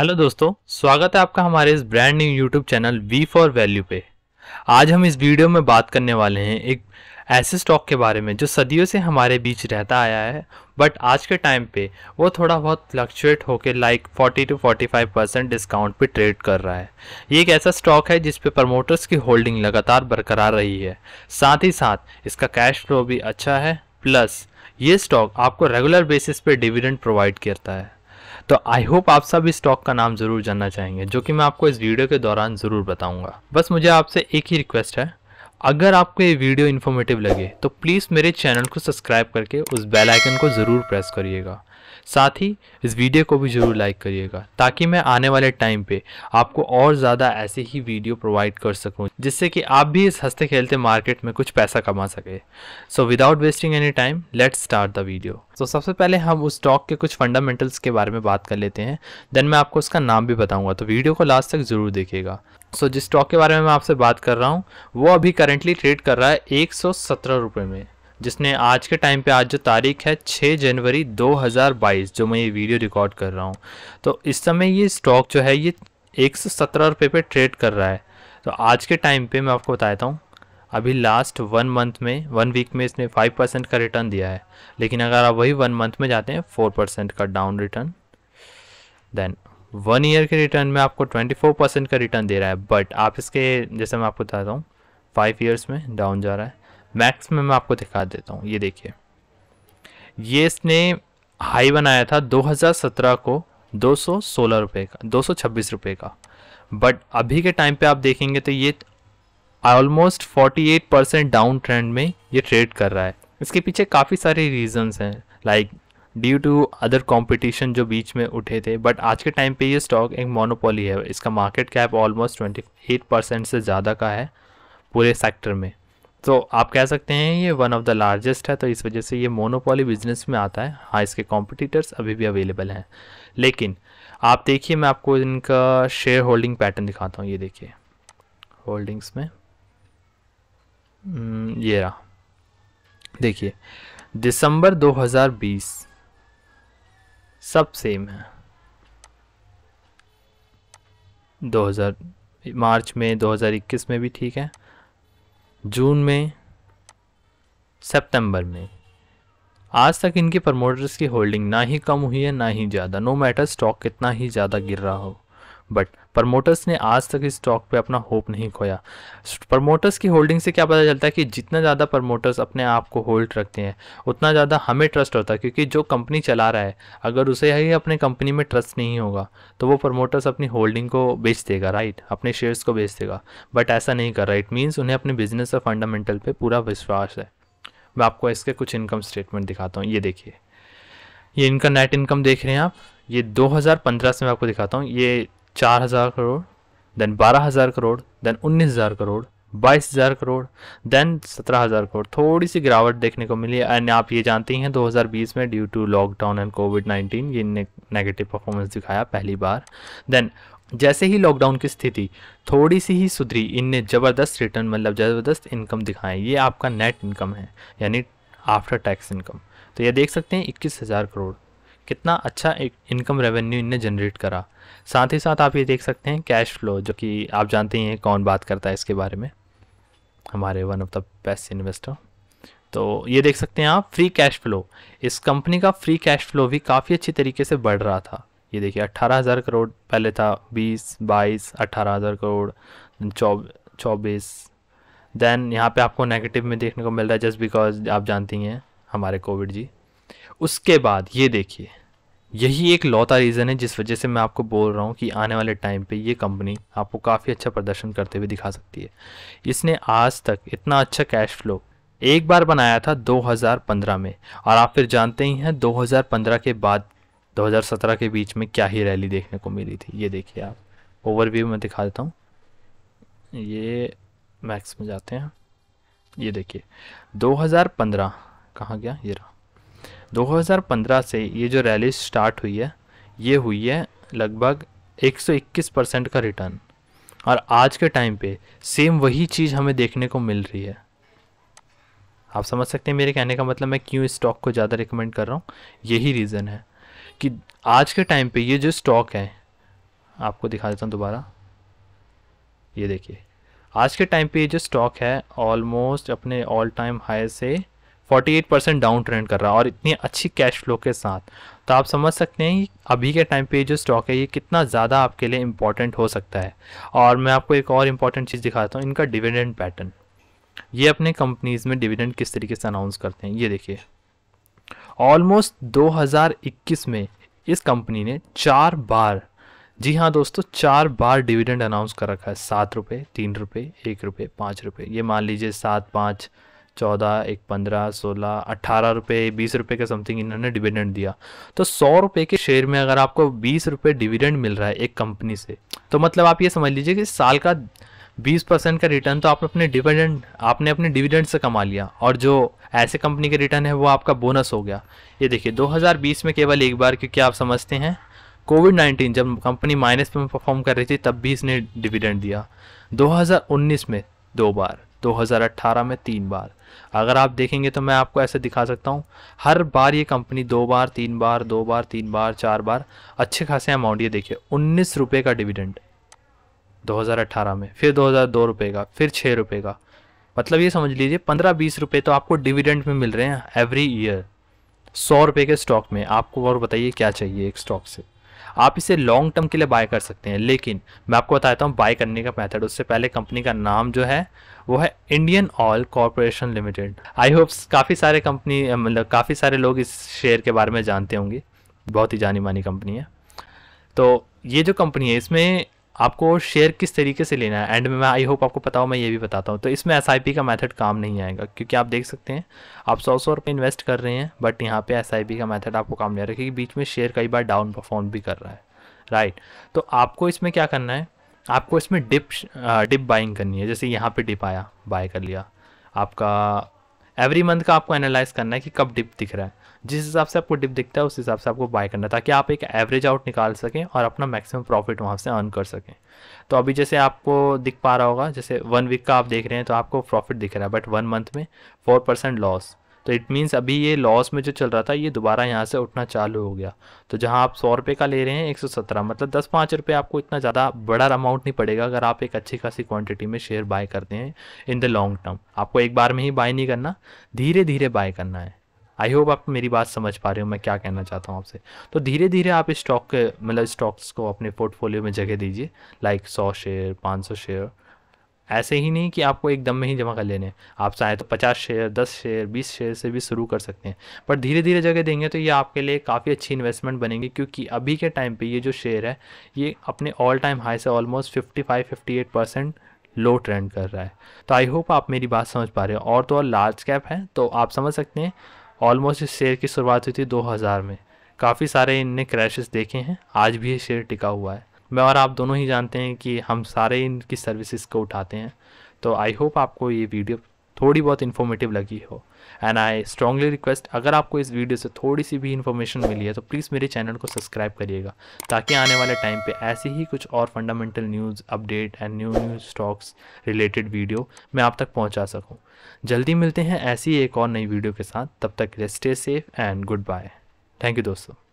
Hello दोस्तों स्वागत है आपका हमारे इस brand new YouTube channel we for value पे आज हम इस वीडियो में बात करने वाले हैं एक ऐसे स्टॉक के बारे में जो सदियों से हमारे बीच रहता आया है बट आज के टाइम पे वो थोड़ा बहुत फ्लक्चुएट होकर लाइक 40 टू 45 परसेंट डिस्काउंट पे ट्रेड कर रहा है ये एक ऐसा स्टॉक है जिसपे प्रमोटर्स की होल्डिंग लगातार बरकरार रही है साथ ही साथ इसका कैश फ्लो भी अच्छा है प्लस ये स्टॉक आपको रेगुलर बेसिस पे डिविडेंड प्रोवाइड करता है तो आई होप आप सब इस स्टॉक का नाम ज़रूर जानना चाहेंगे जो कि मैं आपको इस वीडियो के दौरान ज़रूर बताऊँगा बस मुझे आपसे एक ही रिक्वेस्ट है अगर आपको ये वीडियो इन्फॉर्मेटिव लगे तो प्लीज़ मेरे चैनल को सब्सक्राइब करके उस बेल आइकन को ज़रूर प्रेस करिएगा साथ ही इस वीडियो को भी ज़रूर लाइक करिएगा ताकि मैं आने वाले टाइम पे आपको और ज़्यादा ऐसे ही वीडियो प्रोवाइड कर सकूँ जिससे कि आप भी इस हंसते खेलते मार्केट में कुछ पैसा कमा सके so without wasting any time let start the video तो सबसे पहले हम उस स्टॉक के कुछ फंडामेंटल्स के बारे में बात कर लेते हैं देन मैं आपको उसका नाम भी बताऊँगा तो वीडियो को लास्ट तक ज़रूर देखेगा सो so, जिस स्टॉक के बारे में मैं आपसे बात कर रहा हूँ वो अभी करेंटली ट्रेड कर रहा है एक सौ में जिसने आज के टाइम पे आज जो तारीख है 6 जनवरी 2022 जो मैं ये वीडियो रिकॉर्ड कर रहा हूँ तो इस समय ये स्टॉक जो है ये एक सौ सत्रह रुपये पर ट्रेड कर रहा है तो आज के टाइम पर मैं आपको बताता हूँ अभी लास्ट वन मंथ में वन वीक में इसने फाइव परसेंट का रिटर्न दिया है लेकिन अगर आप वही वन मंथ में जाते हैं फोर परसेंट का down return then one year के रिटर्न में आपको ट्वेंटी फोर परसेंट का रिटर्न दे रहा है बट आप इसके जैसे मैं आपको बताता हूँ फाइव ईयर्स में डाउन जा रहा है मैक्स में मैं आपको दिखा देता हूँ ये देखिए ये इसने हाई बनाया था 2017 को 216 रुपए का 226 रुपए का बट अभी के टाइम पे आप देखेंगे तो ये ऑलमोस्ट 48 परसेंट डाउन ट्रेंड में ये ट्रेड कर रहा है इसके पीछे काफ़ी सारे रीजंस हैं like due to other competition जो बीच में उठे थे बट आज के टाइम पे ये स्टॉक एक मोनोपोली है इसका मार्केट कैप ऑलमोस्ट 28 परसेंट से ज़्यादा का है पूरे सेक्टर में तो आप कह सकते हैं ये वन ऑफ द लार्जेस्ट है तो इस वजह से ये मोनोपोली बिजनेस में आता है हाँ इसके कॉम्पिटिटर्स अभी भी अवेलेबल हैं लेकिन आप देखिए मैं आपको इनका शेयर होल्डिंग पैटर्न दिखाता हूँ ये देखिए होल्डिंग्स में हम्म, ये रहा देखिए दिसंबर 2020 सब सेम है 2000 मार्च में 2021 में भी ठीक है जून में सितंबर में आज तक इनके प्रमोटर्स की होल्डिंग ना ही कम हुई है ना ही ज़्यादा नो मैटर स्टॉक कितना ही ज़्यादा गिर रहा हो बट प्रमोटर्स ने आज तक इस स्टॉक पे अपना होप नहीं खोया प्रमोटर्स की होल्डिंग से क्या पता चलता है कि जितना ज़्यादा प्रमोटर्स अपने आप को होल्ड रखते हैं उतना ज़्यादा हमें ट्रस्ट होता है क्योंकि जो कंपनी चला रहा है अगर उसे ही अपने कंपनी में ट्रस्ट नहीं होगा तो वो प्रमोटर्स अपनी होल्डिंग को बेच देगा राइट अपने शेयर्स को बेच देगा बट ऐसा नहीं कर रहा इट मीन्स उन्हें अपने बिजनेस और फंडामेंटल पर पूरा विश्वास है मैं आपको इसके कुछ इनकम स्टेटमेंट दिखाता हूँ ये देखिए ये इनका नेट इनकम देख रहे हैं आप ये 2015 से मैं आपको दिखाता हूँ ये चार हज़ार करोड़ देन बारह हज़ार करोड़ देन उन्नीस हज़ार करोड़ बाईस हज़ार करोड़ देन सत्रह हज़ार करोड़ थोड़ी सी गिरावट देखने को मिली एंड आप ये जानती हैं 2020 में due to lockdown and COVID 19 ये ने, नेगेटिव परफॉर्मेंस दिखाया पहली बार देन जैसे ही लॉकडाउन की स्थिति थोड़ी सी ही सुधरी इनने ज़बरदस्त रिटर्न मतलब ज़बरदस्त इनकम दिखाएं ये आपका नेट इनकम है यानी आफ्टर टैक्स इनकम तो ये देख सकते हैं इक्कीस हज़ार करोड़ कितना अच्छा एक इनकम रेवेन्यू इनने जनरेट करा साथ ही साथ आप ये देख सकते हैं कैश फ्लो जो कि आप जानते ही हैं कौन बात करता है इसके बारे में हमारे one of the best investor तो ये देख सकते हैं आप फ्री कैश फ्लो इस कंपनी का फ्री कैश फ्लो भी काफ़ी अच्छी तरीके से बढ़ रहा था ये देखिए अट्ठारह हज़ार करोड़ पहले था बीस बाईस अट्ठारह हज़ार करोड़ चौबीस देन यहाँ पे आपको नेगेटिव में देखने को मिल रहा है जस्ट बिकॉज आप जानती हैं हमारे कोविड जी उसके बाद ये देखिए यही एक लौता रीज़न है जिस वजह से मैं आपको बोल रहा हूँ कि आने वाले टाइम पे ये कंपनी आपको काफ़ी अच्छा प्रदर्शन करते हुए दिखा सकती है इसने आज तक इतना अच्छा कैश फ्लो एक बार बनाया था 2015 में और आप फिर जानते ही हैं 2015 के बाद 2017 के बीच में क्या ही रैली देखने को मिली थी ये देखिए आप ओवरव्यू में दिखा देता हूँ ये मैक्स में जाते हैं ये देखिए 2015 कहाँ गया ये रहा 2015 से ये जो रैली स्टार्ट हुई है ये हुई है लगभग 121 परसेंट का रिटर्न और आज के टाइम पे सेम वही चीज़ हमें देखने को मिल रही है आप समझ सकते हैं मेरे कहने का मतलब मैं क्यों इस स्टॉक को ज़्यादा रिकमेंड कर रहा हूँ यही रीज़न है कि आज के टाइम पे ये जो स्टॉक है आपको दिखा देता हूँ दोबारा ये देखिए आज के टाइम पे ये जो स्टॉक है ऑलमोस्ट अपने ऑल टाइम हाई से 48 परसेंट डाउन ट्रेंड कर रहा है और इतनी अच्छी कैश फ्लो के साथ तो आप समझ सकते हैं अभी के टाइम पे जो स्टॉक है ये कितना ज़्यादा आपके लिए इम्पॉर्टेंट हो सकता है और मैं आपको एक और इम्पॉर्टेंट चीज़ दिखाता हूँ इनका डिविडेंड पैटर्न ये अपने कंपनीज़ में डिविडेंड किस तरीके से अनाउंस करते हैं ये देखिए ऑलमोस्ट 2021 में इस कंपनी ने चार बार जी हाँ दोस्तों चार बार डिविडेंड अनाउंस कर रखा है सात रुपये तीन रुपये एक रुपये पाँच रुपये ये मान लीजिए सात पाँच चौदह एक पंद्रह सोलह अट्ठारह रुपये बीस रुपये के समथिंग इन्होंने डिविडेंड दिया तो सौ रुपये के शेयर में अगर आपको बीस रुपये डिविडेंड मिल रहा है एक कंपनी से तो मतलब आप ये समझ लीजिए कि साल का बीस परसेंट का रिटर्न तो आप अपने डिविडेंड आपने अपने डिविडेंड से कमा लिया और जो ऐसे कंपनी के रिटर्न है वो आपका बोनस हो गया ये देखिए 2020 में केवल एक बार क्योंकि आप समझते हैं कोविड 19 जब कंपनी माइनस में परफॉर्म कर रही थी तब भी इसने डिविडेंड दिया 2019 में दो बार 2018 में तीन बार अगर आप देखेंगे तो मैं आपको ऐसे दिखा सकता हूँ हर बार ये कंपनी दो बार तीन बार दो बार तीन बार चार बार अच्छे खासे अमाउंट ये देखिए उन्नीस रुपये का डिविडेंड 2018 में फिर दो हज़ार दो का फिर छः रुपये का मतलब ये समझ लीजिए पंद्रह बीस रुपये तो आपको डिविडेंड में मिल रहे हैं एवरी ईयर सौ रुपये के स्टॉक में आपको और बताइए क्या चाहिए एक स्टॉक से आप इसे लॉन्ग टर्म के लिए बाय कर सकते हैं लेकिन मैं आपको बताता हूँ बाय करने का मैथड उससे पहले कंपनी का नाम जो है वो है Indian Oil Corporation Limited I hopes काफ़ी सारे कंपनी मतलब काफ़ी सारे लोग इस शेयर के बारे में जानते होंगे बहुत ही जानी मानी कंपनी है तो ये जो कंपनी है इसमें आपको शेयर किस तरीके से लेना है एंड में मैं आई होप आपको पता हो मैं ये भी बताता हूँ तो इसमें एस का मेथड काम नहीं आएगा क्योंकि आप देख सकते हैं आप सौ सौ रुपये इन्वेस्ट कर रहे हैं बट यहाँ पे एस का मेथड आपको काम नहीं आ रहा क्योंकि बीच में शेयर कई बार डाउन परफॉर्म भी कर रहा है राइट तो आपको इसमें क्या करना है आपको इसमें डिप डिप बाइंग करनी है जैसे यहाँ पर डिप आया बाय कर लिया आपका एवरी मंथ का आपको एनालाइज करना है कि कब डिप दिख रहा है जिस हिसाब से आपको डिप दिखता है उस हिसाब से आपको बाय करना है ताकि आप एक एवरेज आउट निकाल सकें और अपना मैक्सिमम प्रॉफिट वहाँ से अर्न कर सकें तो अभी जैसे आपको दिख पा रहा होगा जैसे वन वीक का आप देख रहे हैं तो आपको प्रॉफिट दिख रहा है बट वन मंथ में फोर परसेंट लॉस तो इट मीन्स अभी ये लॉस में जो चल रहा था ये दोबारा यहाँ से उठना चालू हो गया तो जहाँ आप सौ रुपये का ले रहे हैं एक सौ सत्रह मतलब दस पाँच रुपये आपको इतना ज़्यादा बड़ा अमाउंट नहीं पड़ेगा अगर आप एक अच्छी खासी क्वांटिटी में शेयर बाय करते हैं इन द लॉन्ग टर्म आपको एक बार में ही बाय नहीं करना धीरे धीरे बाय करना है आई होप आप मेरी बात समझ पा रहे हो मैं क्या कहना चाहता हूँ आपसे तो धीरे धीरे आप स्टॉक मतलब स्टॉक्स को अपने पोर्टफोलियो में जगह दीजिए लाइक सौ शेयर पाँच सौ शेयर ऐसे ही नहीं कि आपको एक दम में ही जमा कर लेने आप चाहें तो पचास शेयर दस शेयर बीस शेयर से भी शुरू कर सकते हैं पर धीरे धीरे जगह देंगे तो ये आपके लिए काफ़ी अच्छी इन्वेस्टमेंट बनेंगे क्योंकि अभी के टाइम पे ये जो शेयर है ये अपने ऑल टाइम हाई से almost fifty five fifty eight percent low trend कर रहा है तो आई होप आप मेरी बात समझ पा रहे हो और तो और लार्ज कैप है तो आप समझ सकते हैं ऑलमोस्ट इस शेयर की शुरुआत हुई थी दो में काफ़ी सारे इनने क्रैशेस देखे हैं आज भी ये शेयर टिका हुआ है मैं और आप दोनों ही जानते हैं कि हम सारे इनकी सर्विसेज को उठाते हैं तो आई होप आपको ये वीडियो थोड़ी बहुत इन्फॉर्मेटिव लगी हो एंड आई स्ट्रांगली रिक्वेस्ट अगर आपको इस वीडियो से थोड़ी सी भी इन्फॉर्मेशन मिली है तो प्लीज़ मेरे चैनल को सब्सक्राइब करिएगा ताकि आने वाले टाइम पे ऐसी ही कुछ और fundamental news update and new news stocks related video मैं आप तक पहुंचा सकूं। जल्दी मिलते हैं ऐसी एक और नई वीडियो के साथ तब तक stay safe and good bye thank you दोस्तों